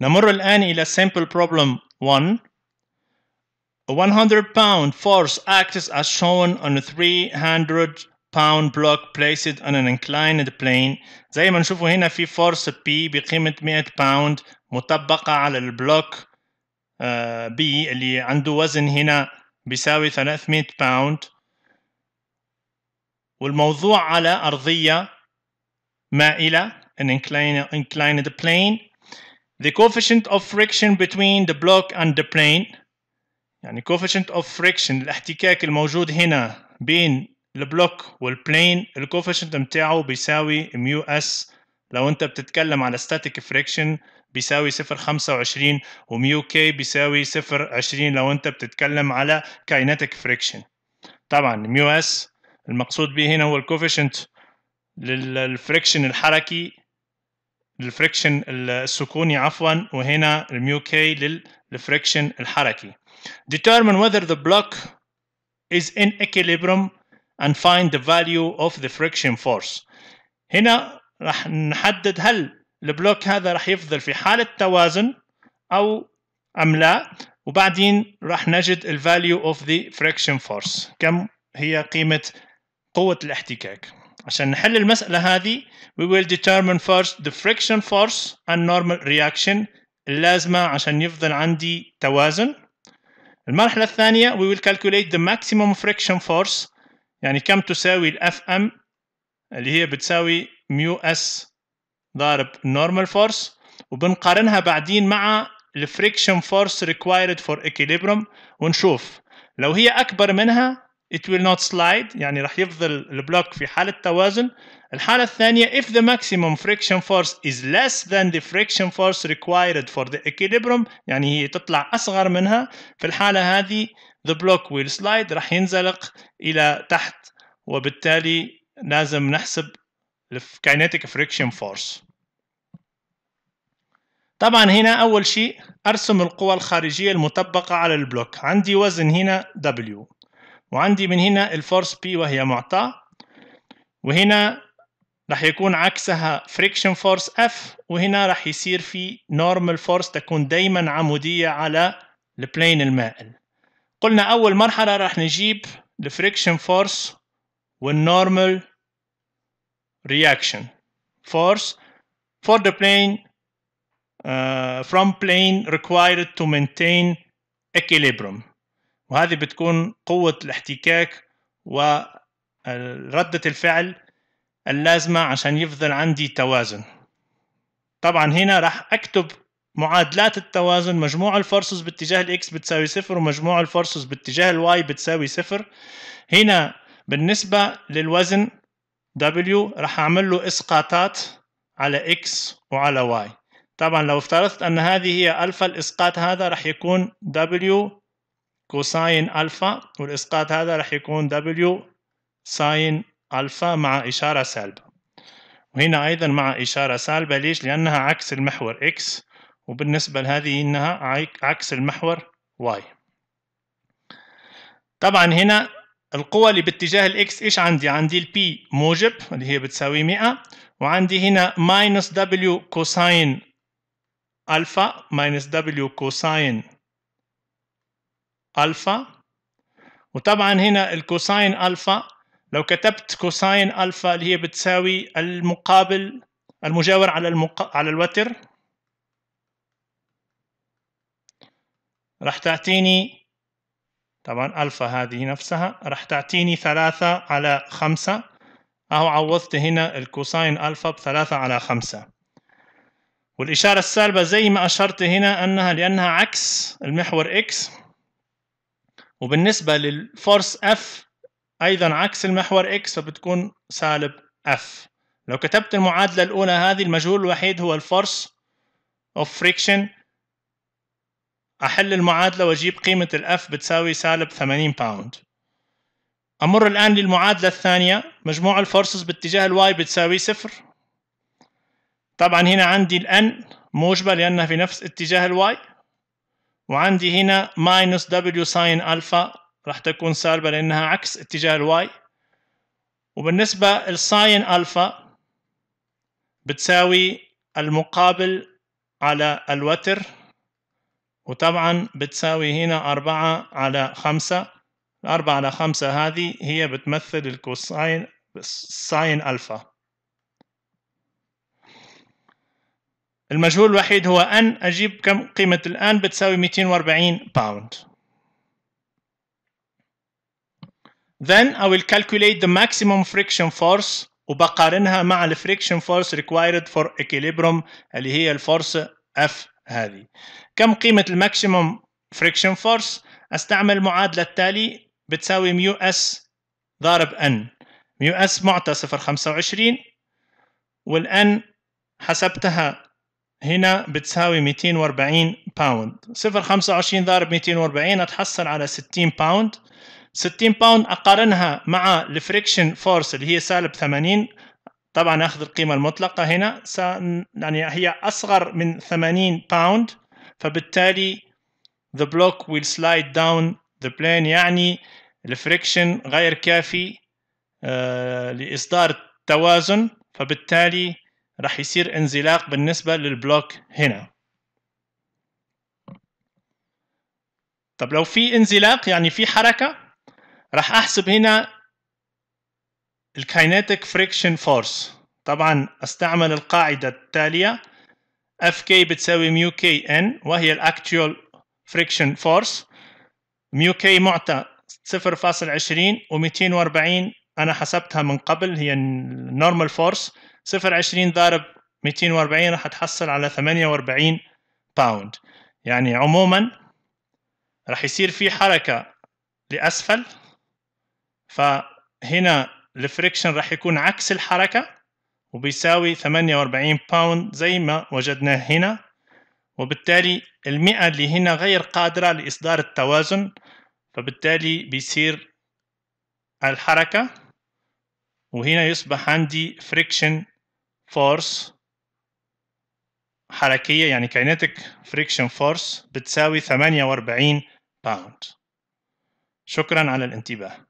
نمر الآن إلى simple problem 1 A 100 pound force acts as shown on a 300 pound block placed on an inclined plane زي ما نشوفه هنا في force P بقيمة 100 pound مطبقة على البلوك B اللي عنده وزن هنا بيساوي 300 pound والموضوع على أرضية مائلة an inclined plane the coefficient of friction between the block and the plane يعني coefficient of friction الاحتكاك الموجود هنا بين البلوك والبلين الكوفيشنت بتاعه بيساوي ميو اس لو انت بتتكلم على static friction بيساوي 0.25 وميو كي بيساوي 0.20 لو انت بتتكلم على kinetic friction طبعا ميو اس المقصود به هنا هو الكوفيشنت للفريكشن الحركي للفريكشن السكوني عفوا وهنا الميو كي للفريكشن الحركي determine whether the block is in equilibrium and find the value of the friction force هنا راح نحدد هل البلوك هذا راح يفضل في حالة توازن أو أم لا وبعدين راح نجد الفاليو اوف ذا فريكشن فورس كم هي قيمة قوة الاحتكاك عشان نحل المسألة هذه we will determine first the friction force and normal reaction اللازمة عشان يفضل عندي توازن المرحلة الثانية we will calculate the maximum friction force يعني كم تساوي ال Fm اللي هي بتساوي ميو اس ضارب normal force وبنقارنها بعدين مع الفريكشن فورس required for equilibrium ونشوف لو هي أكبر منها it will not slide يعني راح يفضل البلوك في حالة توازن الحالة الثانية if the maximum friction force is less than the friction force required for the equilibrium يعني هي تطلع أصغر منها في الحالة هذه the block will slide راح ينزلق إلى تحت وبالتالي لازم نحسب kinetic friction force طبعا هنا أول شيء أرسم القوى الخارجية المطبقة على البلوك عندي وزن هنا W وعندي من هنا الفورس بي وهي معطاة وهنا راح يكون عكسها فريكشن فورس اف وهنا راح يصير في نورمال فورس تكون دايما عمودية على البلين المائل قلنا اول مرحلة راح نجيب الفريكشن فورس والنورمال reaction force for the plane uh, from plane required to maintain equilibrium وهذه بتكون قوة الاحتكاك وردة الفعل اللازمة عشان يفضل عندي توازن طبعا هنا راح أكتب معادلات التوازن مجموع الفورسز باتجاه الاكس بتساوي صفر ومجموع الفورسز باتجاه الواي بتساوي صفر هنا بالنسبة للوزن W راح أعمل له إسقاطات على X وعلى Y طبعا لو افترضت أن هذه هي ألفا الإسقاط هذا راح يكون W كوساين ألفا والإسقاط هذا راح يكون دبليو ساين ألفا مع إشارة سالبة وهنا أيضا مع إشارة سالبة ليش؟ لأنها عكس المحور اكس وبالنسبة لهذه إنها عكس المحور واي طبعا هنا القوة اللي باتجاه الإكس إيش عندي؟ عندي البي موجب اللي هي بتساوي 100 وعندي هنا ماينس دبليو كوساين ألفا ماينس دبليو كوساين ألفا وطبعا هنا الكوساين ألفا لو كتبت كوساين ألفا اللي هي بتساوي المقابل المجاور على المق... على الوتر راح تعطيني طبعا ألفا هذه نفسها راح تعطيني ثلاثة على خمسة أهو عوضت هنا الكوساين ألفا بثلاثة على خمسة والإشارة السالبة زي ما أشرت هنا أنها لأنها عكس المحور إكس وبالنسبة للفورس F أيضا عكس المحور X فبتكون سالب F لو كتبت المعادلة الأولى هذه المجهول الوحيد هو الفورس of friction أحل المعادلة وأجيب قيمة الأف بتساوي سالب 80 باوند أمر الآن للمعادلة الثانية مجموع الفورسز باتجاه الواي بتساوي صفر طبعا هنا عندي N موجبة لأنها في نفس اتجاه الواي وعندي هنا ماينس دبليو ساين الفا راح تكون سالبة لأنها عكس اتجاه الواي وبالنسبة للساين الفا بتساوي المقابل على الوتر وطبعا بتساوي هنا أربعة على خمسة الأربعة على خمسة هذه هي بتمثل الكوساين ساين ألفا المجهول الوحيد هو أن أجيب كم قيمة الآن بتساوي 240 باوند Then I will calculate the maximum friction force وبقارنها مع the friction force required for equilibrium اللي هي الفورس F هذه كم قيمة الماكسيموم friction force استعمل معادلة التالي بتساوي ميو اس ضارب ان ميو اس معطى 0.25 والان حسبتها هنا بتساوي 240 باوند 0.25 ضارب 240 اتحصل على 60 باوند 60 باوند اقارنها مع الفريكشن فورس اللي هي سالب 80 طبعا اخذ القيمه المطلقه هنا س... يعني هي اصغر من 80 باوند فبالتالي the block will slide down the plane يعني الفريكشن غير كافي آه لاصدار التوازن فبالتالي راح يصير انزلاق بالنسبة للبلوك هنا طب لو في انزلاق يعني في حركة راح احسب هنا الكاينيتيك فريكشن فورس طبعا استعمل القاعدة التالية Fk بتساوي ميو كي ان وهي الاكتوال فريكشن فورس ميو كي معطى 0.20 و240 انا حسبتها من قبل هي النورمال فورس صفر عشرين ضارب 240 راح تحصل على 48 باوند يعني عموما راح يصير في حركة لأسفل فهنا الفريكشن راح يكون عكس الحركة وبيساوي 48 باوند زي ما وجدناه هنا وبالتالي المئة اللي هنا غير قادرة لإصدار التوازن فبالتالي بيصير الحركة وهنا يصبح عندي فريكشن فورس حركية يعني كاينتيك فريكشن فورس بتساوي 48 باوند شكرا على الانتباه